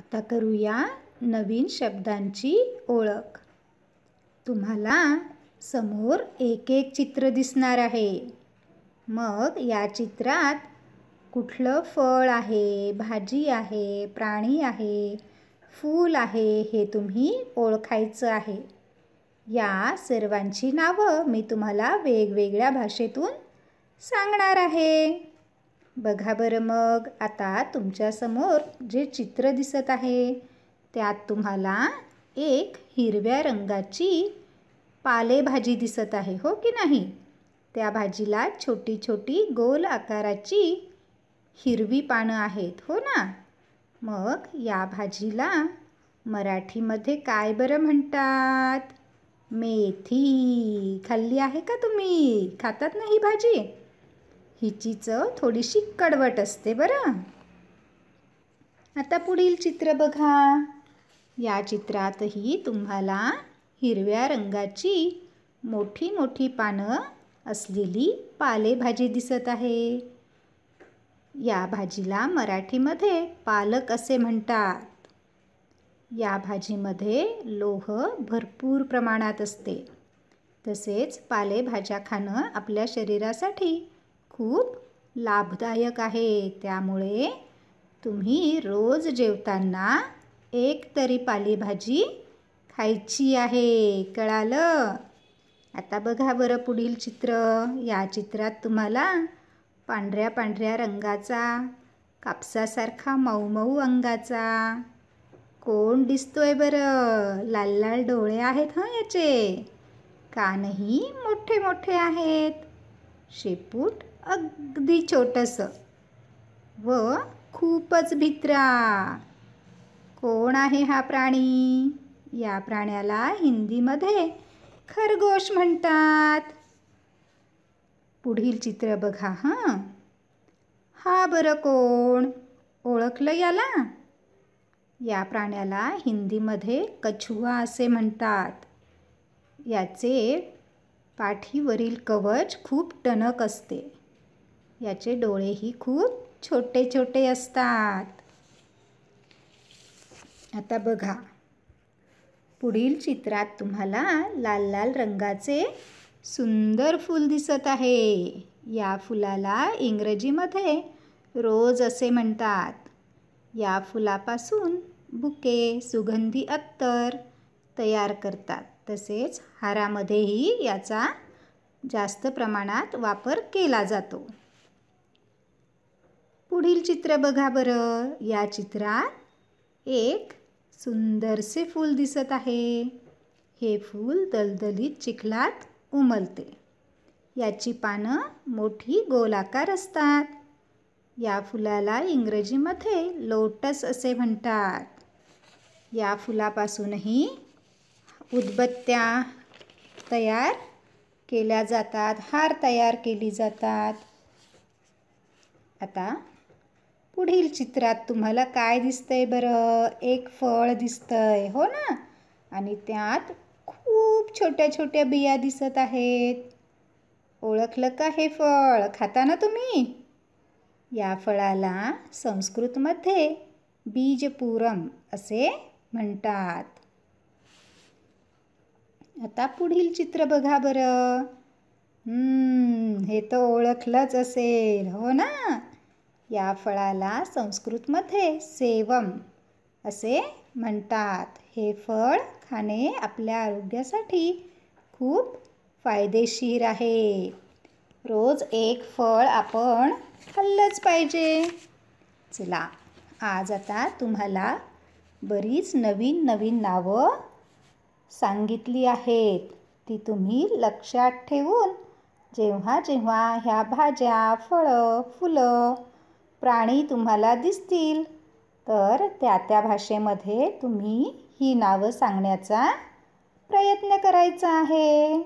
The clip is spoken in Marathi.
आता करूया नवीन शब्दांची ओळख तुम्हाला समोर एक एक चित्र दिसणार आहे मग या चित्रात कुठलं फळ आहे भाजी आहे प्राणी आहे फूल आहे हे तुम्ही ओळखायचं आहे या सर्वांची नावं मी तुम्हाला वेगवेगळ्या भाषेतून सांगणार आहे बघा बरं मग आता तुमच्यासमोर जे चित्र दिसत आहे त्यात तुम्हाला एक हिरव्या रंगाची पालेभाजी दिसत आहे हो की नाही त्या भाजीला छोटी छोटी गोल आकाराची हिरवी पानं आहेत हो ना मग या भाजीला मराठीमध्ये काय बरं म्हणतात मेथी खाल्ली आहे का तुम्ही खातात ना ही भाजी हिची चव थोडीशी कडवट असते बरं आता पुढील चित्र बघा या चित्रातही तुम्हाला हिरव्या रंगाची मोठी मोठी पानं असलेली पालेभाजी दिसत आहे या भाजीला मराठीमध्ये पालक असे म्हणतात या भाजीमध्ये लोह भरपूर प्रमाणात असते तसेच पालेभाज्या खाणं आपल्या शरीरासाठी खूप लाभदायक आहे त्यामुळे तुम्ही रोज जेवताना एक तरी पालेभाजी खायची आहे कळालं आता बघा बरं पुढील चित्र या चित्रात तुम्हाला पांढऱ्या पांढऱ्या रंगाचा कापसासारखा मऊ मऊ अंगाचा कोण दिसतोय बरं लाल लाल डोळे आहेत हं याचे कानही मोठे मोठे आहेत शेपूट अगदी छोटंसं व खूपच भित्रा कोण आहे हा प्राणी या प्राण्याला हिंदीमध्ये खरगोश म्हणतात पुढील चित्र बघा हां हा बरं कोण ओळखलं याला या प्राण्याला हिंदीमध्ये कछुआ असे म्हणतात याचे पाठीवरील कवच खूप टणक असते याचे डोळेही खूप छोटे छोटे असतात आता बघा पुढील चित्रात तुम्हाला लाल लाल रंगाचे सुंदर फूल दिसत आहे या फुलाला इंग्रजीमध्ये रोज असे म्हणतात या फुलापासून बुके सुगंधी अत्तर तयार करतात तसेच हारामध्येही याचा जास्त प्रमाणात वापर केला जातो पुढील चित्र बघा बरं या चित्रात एक सुंदरसे फूल दिसत आहे हे फूल दलदलीत चिखलात उमलते याची पानं मोठी गोलाकार असतात या फुलाला इंग्रजीमध्ये लोटस असे म्हणतात या फुलापासूनही उदबत्त्या तयार केल्या जातात हार तयार केली जातात आता पुढील चित्रात तुम्हाला काय दिसतंय बरं एक फळ दिसतंय हो ना आणि त्यात खूप छोट्या छोट्या बिया दिसत आहेत ओळखलं का हे फळ खाता ना तुम्ही या फळाला संस्कृतमध्ये बीजपूरम असे म्हणतात आता पुढील चित्र बघा बरं हे तर ओळखलंच असेल हो ना या फळाला संस्कृतमध्ये सेवम असे म्हणतात हे फळ खाणे आपल्या आरोग्यासाठी खूप फायदेशीर आहे रोज एक फळ आपण खाल्लंच पाहिजे चला आज आता तुम्हाला बरीच नवीन नवीन नावं सांगितली आहेत ती तुम्ही लक्षात ठेवून जेव्हा जेव्हा ह्या भाज्या फळं फुलं प्राणी तुम्हाला दिसतील तर त्या त्या भाषेमध्ये तुम्ही ही नावं सांगण्याचा प्रयत्न करायचा आहे